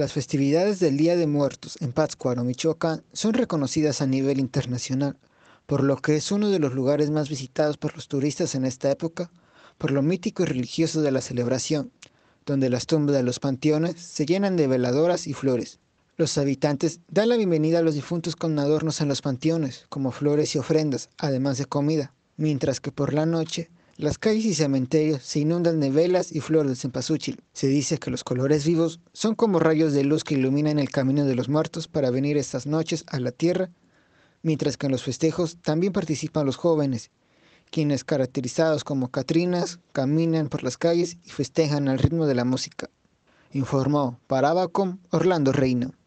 Las festividades del Día de Muertos en Pátzcuaro, Michoacán, son reconocidas a nivel internacional, por lo que es uno de los lugares más visitados por los turistas en esta época, por lo mítico y religioso de la celebración, donde las tumbas de los panteones se llenan de veladoras y flores. Los habitantes dan la bienvenida a los difuntos con adornos en los panteones, como flores y ofrendas, además de comida, mientras que por la noche las calles y cementerios se inundan de velas y flores de cempasúchil. Se dice que los colores vivos son como rayos de luz que iluminan el camino de los muertos para venir estas noches a la tierra, mientras que en los festejos también participan los jóvenes, quienes caracterizados como Catrinas caminan por las calles y festejan al ritmo de la música. Informó para Orlando Reino.